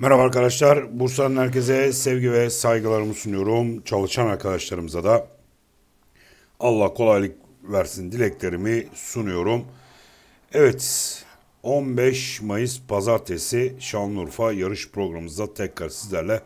Merhaba arkadaşlar. Bursa'nın herkese sevgi ve saygılarımı sunuyorum. Çalışan arkadaşlarımıza da Allah kolaylık versin dileklerimi sunuyorum. Evet 15 Mayıs Pazartesi Şanlıurfa yarış programımızda tekrar sizlerle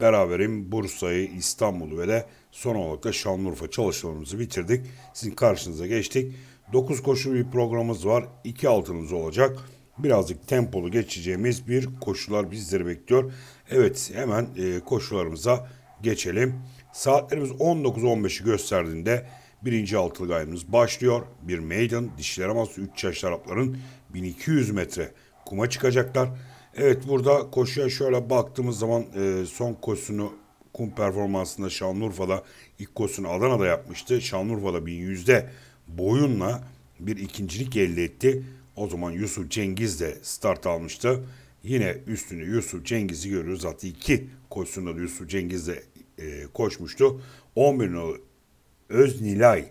beraberim. Bursa'yı, İstanbul'u ve de son olarak da Şanlıurfa çalışmalarımızı bitirdik. Sizin karşınıza geçtik. 9 koşulu bir programımız var. 2 altınız olacak birazcık tempolu geçeceğimiz bir koşular bizleri bekliyor. Evet hemen e, koşularımıza geçelim. Saatlerimiz 19.15'i gösterdiğinde birinci altılı gayemiz başlıyor. Bir meydan dişler maslı 3 yaş Arapların 1200 metre kuma çıkacaklar. Evet burada koşuya şöyle baktığımız zaman e, son koşusunu kum performansında Şanlıurfa'da ilk koşusunu Adana'da yapmıştı. Şanlıurfa'da 1100'de boyunla bir ikincilik elde etti. O zaman Yusuf Cengiz de start almıştı. Yine üstünü Yusuf Cengiz'i görüyoruz. Hatta iki koşusunda da Yusuf Cengiz de e, koşmuştu. 11 nolu Öznilay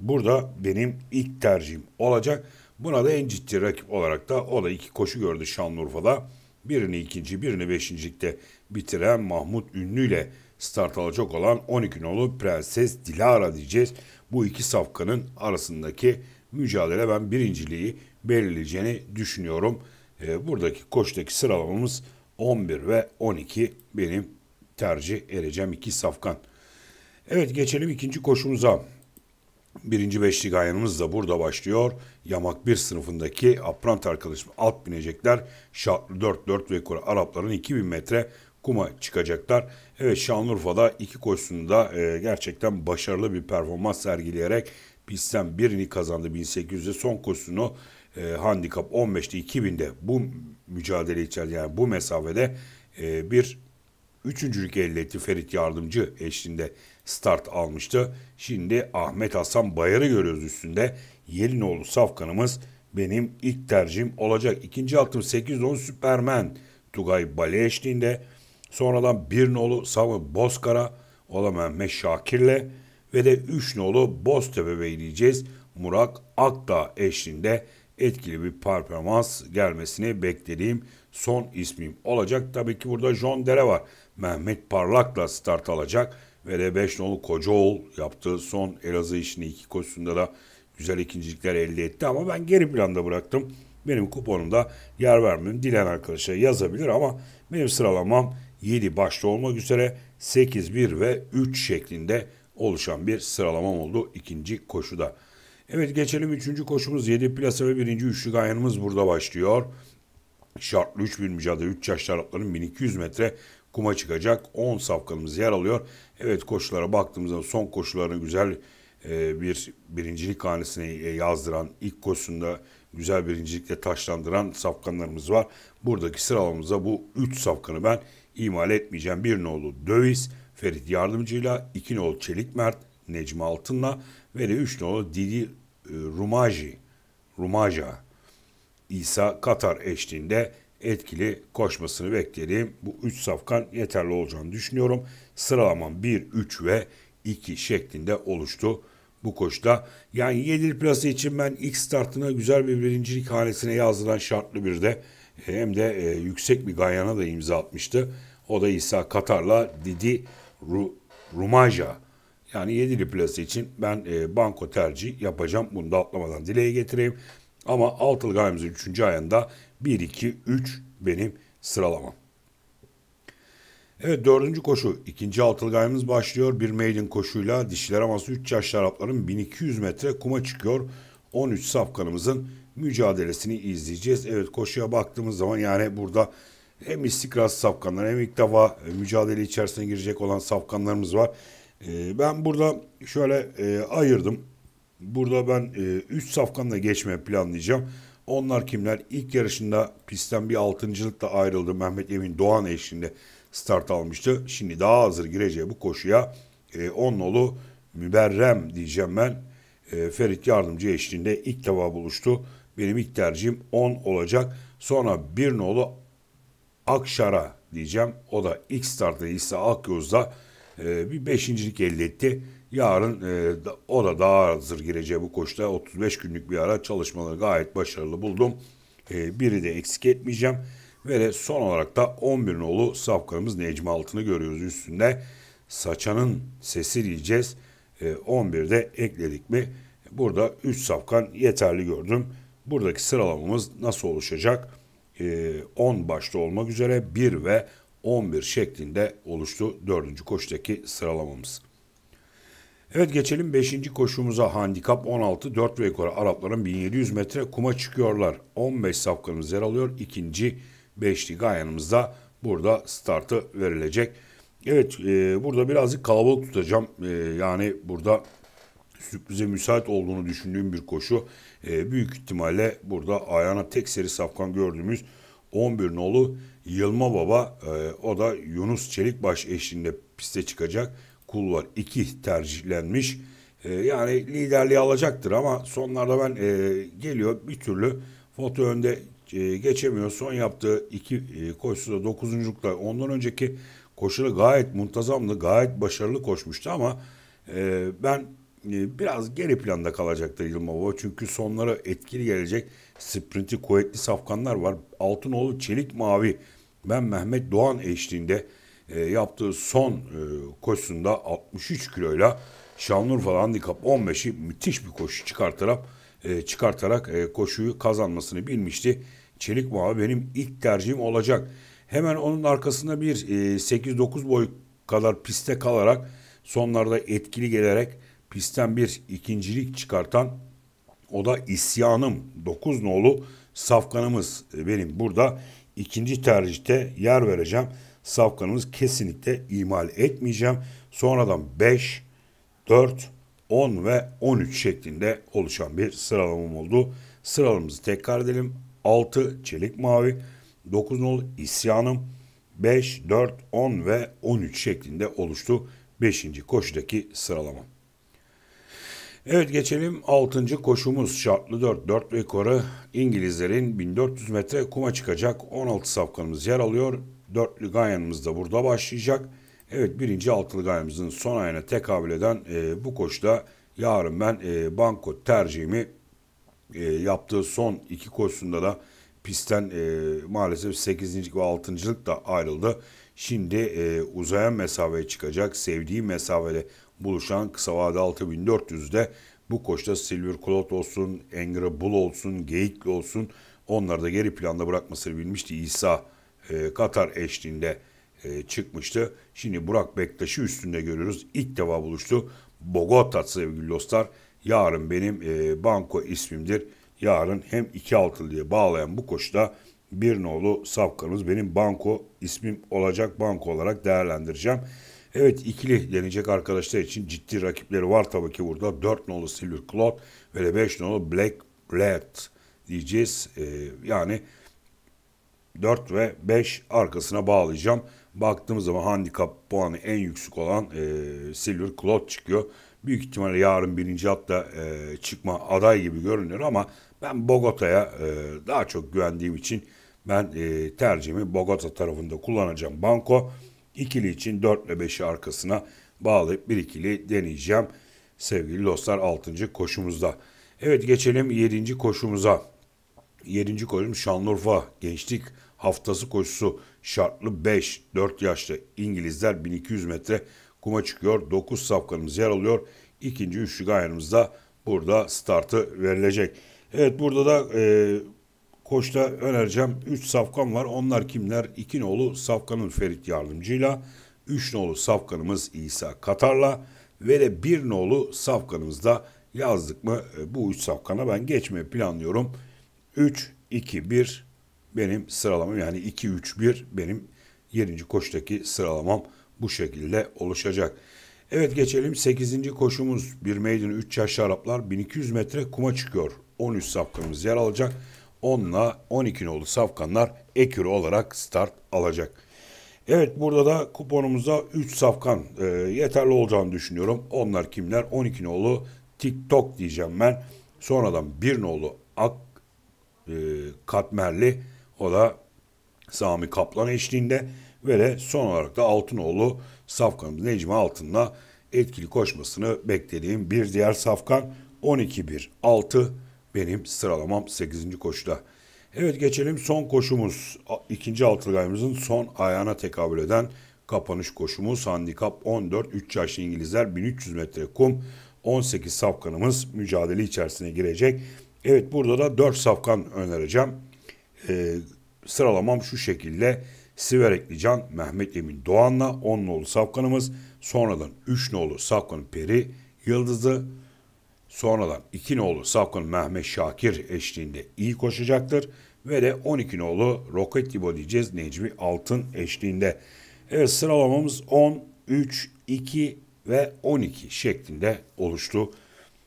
burada benim ilk tercihim olacak. Buna da en ciddi rakip olarak da o da iki koşu gördü Şanlıurfa'da. Birini ikinci, birini beşincilikte bitiren Mahmut Ünlü ile start alacak olan 12 nolu Prenses Dilara diyeceğiz. Bu iki safkanın arasındaki mücadele ben birinciliği belirleyeceğini düşünüyorum. E, buradaki koçtaki sıralamamız 11 ve 12 benim tercih edeceğim iki safkan. Evet geçelim ikinci koşumuza. Birinci beşlik ayınımız da burada başlıyor. Yamak 1 sınıfındaki aprant arkadaşım alt binecekler. Şartlı 4-4 ve kura Arapların 2000 metre kuma çıkacaklar. Evet Şanlıurfa'da iki koşusunda e, gerçekten başarılı bir performans sergileyerek pistten birini kazandı 1800'de. Son koşusunu e, handikap 15'te 2000'de bu mücadele içerisinde yani bu mesafede e, bir üçüncülük elde etti Ferit Yardımcı eşliğinde start almıştı. Şimdi Ahmet Hasan Bayar'ı görüyoruz üstünde. Yelinoğlu Safkan'ımız benim ilk tercihim olacak. İkinci altım 810 Superman Tugay Bale eşliğinde. Sonradan bir nolu Savun Bozkara, Ola Mehmet Şakir'le ve de 3 nolu Boztepe diyeceğiz Murat Akdağ eşliğinde etkili bir performans gelmesini beklediğim son ismim olacak. Tabii ki burada John Dere var. Mehmet Parlak'la start alacak ve de 5 nolu Kocaoğul yaptığı son Elazığ işini iki koşusunda da güzel ikincilikler elde etti ama ben geri planda bıraktım. Benim kuponumda yer vermem. Dilen arkadaşa yazabilir ama benim sıralamam 7 başta olmak üzere 8, 1 ve 3 şeklinde oluşan bir sıralamam oldu ikinci koşuda. Evet geçelim üçüncü koşumuz 7 plasa ve birinci üçlü ayınımız burada başlıyor. Şartlı bin mücadele 3 yaş tarafların 1200 metre kuma çıkacak. 10 safkanımız yer alıyor. Evet koşulara baktığımızda son koşularını güzel e, bir birincilik hanesine e, yazdıran ilk koşunda güzel birincilikle taşlandıran safkanlarımız var. Buradaki sıralamamıza bu 3 safkanı ben imal etmeyeceğim. Bir nolu Döviz, Ferit Yardımcı'yla, İkinoğlu Çelik Mert, Necmi Altın'la ve de Üçnoğlu Didi e, Rumaji, Rumaja, İsa Katar eşliğinde etkili koşmasını bekledim. Bu 3 safkan yeterli olacağını düşünüyorum. Sıralaman 1, 3 ve 2 şeklinde oluştu bu koşuda. Yani 7 plası için ben ilk startına güzel bir birincilik hanesine yazılan şartlı bir de hem de e, yüksek bir gayana da imza atmıştı. O da İsa Katar'la Didi Ru, Rumaja yani Yedili Plası için ben e, banko tercih yapacağım. Bunu da atlamadan dileye getireyim. Ama Altılı Gayemizin 3. ayında 1, 2, 3 benim sıralamam. Evet dördüncü koşu. ikinci altılı gayemiz başlıyor. Bir maiden koşuyla dişiler aması 3 yaş şarapların 1200 metre kuma çıkıyor. 13 safkanımızın mücadelesini izleyeceğiz. Evet koşuya baktığımız zaman yani burada hem istikrarsız safkanlar hem ilk defa e, mücadele içerisine girecek olan safkanlarımız var. E, ben burada şöyle e, ayırdım. Burada ben 3 e, safkanla geçme planlayacağım. Onlar kimler? İlk yarışında pistten bir altıncılıkla ayrıldı. Mehmet Emin Doğan eşliğinde start almıştı. Şimdi daha hazır gireceği bu koşuya e, on nolu müberrem diyeceğim ben. Ferit Yardımcı eşliğinde ilk defa buluştu. Benim ilk tercihim 10 olacak. Sonra bir nolu Akşar'a diyeceğim. O da X startta ise Akyoz'da e, bir beşincilik elde etti. Yarın e, da, o da daha hazır gireceği bu koşta 35 günlük bir ara çalışmaları gayet başarılı buldum. E, biri de eksik etmeyeceğim. Ve de son olarak da 11 nolu safkanımız Necmi Altın'ı görüyoruz üstünde. Saçan'ın sesi diyeceğiz. E, 11'de ekledik mi? Burada 3 safkan yeterli gördüm. Buradaki sıralamamız nasıl oluşacak? 10 e, başta olmak üzere 1 ve 11 şeklinde oluştu 4. koştaki sıralamamız. Evet geçelim 5. koşumuza handikap 16 4 ve yukarı Arapların 1700 metre kuma çıkıyorlar. 15 safkanımız yer alıyor. İkinci beşli gayanımızda burada startı verilecek. Evet e, burada birazcık kalabalık tutacağım. E, yani burada sürprize müsait olduğunu düşündüğüm bir koşu. E, büyük ihtimalle burada ayağına tek seri safkan gördüğümüz 11 nolu Yılma Baba e, ee, o da Yunus Çelikbaş eşliğinde piste çıkacak. Kul var 2 tercihlenmiş. E, yani liderliği alacaktır ama sonlarda ben e, geliyor bir türlü foto önde e, geçemiyor. Son yaptığı iki e, koşusu da dokuzunculukta ondan önceki koşuda gayet muntazamdı. Gayet başarılı koşmuştu ama e, ben e, biraz geri planda kalacaktır Yılmababa. Çünkü sonlara etkili gelecek sprinti kuvvetli safkanlar var. Altınoğlu Çelik Mavi ben Mehmet Doğan eşliğinde e, yaptığı son e, koşusunda 63 kiloyla Şanlıurfa Handikap 15'i müthiş bir koşu çıkartarak e, çıkartarak e, koşuyu kazanmasını bilmişti. Çelik Mavi benim ilk tercihim olacak. Hemen onun arkasında bir e, 8-9 boy kadar piste kalarak sonlarda etkili gelerek Pistten bir ikincilik çıkartan o da isyanım. dokuz nolu safkanımız benim burada ikinci tercihte yer vereceğim. Safkanımız kesinlikle imal etmeyeceğim. Sonradan 5, 4, 10 ve 13 şeklinde oluşan bir sıralamam oldu. Sıralamamızı tekrar edelim. 6 çelik mavi, 9 nolu isyanım, 5, 4, 10 ve 13 şeklinde oluştu 5. koşudaki sıralamam. Evet geçelim 6. koşumuz şartlı 4. 4 ve İngilizlerin 1400 metre kuma çıkacak. 16 safkanımız yer alıyor. Dörtlü ganyanımız da burada başlayacak. Evet birinci altılı ganyanımızın son ayına tekabül eden e, bu koşta yarın ben e, banko tercihimi e, yaptığı son iki koşusunda da pistten e, maalesef 8. ve 6.lık da ayrıldı. Şimdi e, uzayan mesafeye çıkacak. Sevdiği mesafede buluşan kısa vade 6400'de bu koşta Silver Cloud olsun, Engre Bull olsun, Geyikli olsun onları da geri planda bırakmasını bilmişti. İsa e, Katar eşliğinde e, çıkmıştı. Şimdi Burak Bektaş'ı üstünde görüyoruz. İlk defa buluştu. Bogota sevgili dostlar. Yarın benim e, banko ismimdir. Yarın hem iki altı bağlayan bu koşuda bir nolu safkanız benim banko ismim olacak banko olarak değerlendireceğim. Evet ikili denecek arkadaşlar için ciddi rakipleri var tabii ki burada. 4 nolu Silver Cloud ve de 5 nolu Black Red diyeceğiz. Ee, yani 4 ve 5 arkasına bağlayacağım. Baktığımız zaman handikap puanı en yüksek olan e, Silver Cloud çıkıyor. Büyük ihtimalle yarın birinci hatta e, çıkma aday gibi görünüyor ama ben Bogota'ya e, daha çok güvendiğim için ben e, tercihimi Bogota tarafında kullanacağım. Banco ikili için 4 ile 5'i arkasına bağlayıp bir ikili deneyeceğim. Sevgili dostlar 6. koşumuzda. Evet geçelim 7. koşumuza. 7. koşum Şanlıurfa Gençlik Haftası koşusu şartlı 5 4 yaşlı İngilizler 1200 metre kuma çıkıyor. 9 safkanımız yer alıyor. İkinci üçlü gayanımız burada startı verilecek. Evet burada da e, Koç'ta önereceğim 3 safkan var. Onlar kimler? 2 nolu safkanın Ferit Yardımcı'yla, 3 nolu safkanımız İsa Katar'la ve de 1 nolu safkanımız da yazdık mı e, bu 3 safkana ben geçmeyi planlıyorum. 3, 2, 1 benim sıralamam yani 2, 3, 1 benim 7. koştaki sıralamam bu şekilde oluşacak. Evet geçelim 8. koşumuz. Bir meydan 3 yaşlı Araplar 1200 metre kuma çıkıyor. 13 safkanımız yer alacak. 10'la 12 nolu safkanlar ek olarak start alacak. Evet burada da kuponumuza 3 safkan e, yeterli olacağını düşünüyorum. Onlar kimler? 12 nolu TikTok diyeceğim ben. Sonradan 1 nolu Ak e, Katmerli o da Sami Kaplan eşliğinde ve de son olarak da nolu safkanımız Necmi Altın'la etkili koşmasını beklediğim bir diğer safkan 12-1-6 benim sıralamam 8. koşuda. Evet geçelim son koşumuz. ikinci altılgayımızın son ayağına tekabül eden kapanış koşumuz. Handikap 14. 3 yaşlı İngilizler 1300 metre kum. 18 safkanımız mücadele içerisine girecek. Evet burada da 4 safkan önereceğim. Ee, sıralamam şu şekilde. Siverekli Eklican Mehmet Emin Doğan'la 10 nolu safkanımız. Sonradan 3 nolu safkan Peri, Yıldız'ı Sonradan iki nolu Sakon Mehmet Şakir eşliğinde iyi koşacaktır. Ve de 12 nolu Roket Tibo diyeceğiz Necmi Altın eşliğinde. Evet sıralamamız 10, 3, 2 ve 12 şeklinde oluştu.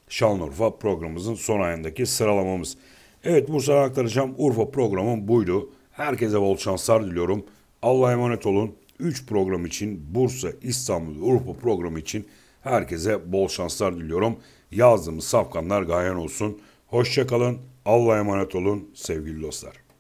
Şanlıurfa programımızın son ayındaki sıralamamız. Evet Bursa'dan aktaracağım Urfa programım buydu. Herkese bol şanslar diliyorum. Allah'a emanet olun. 3 program için Bursa, İstanbul, Urfa programı için herkese bol şanslar diliyorum. Yazdığımız safkanlar gayen olsun. Hoşçakalın. Allah'a emanet olun sevgili dostlar.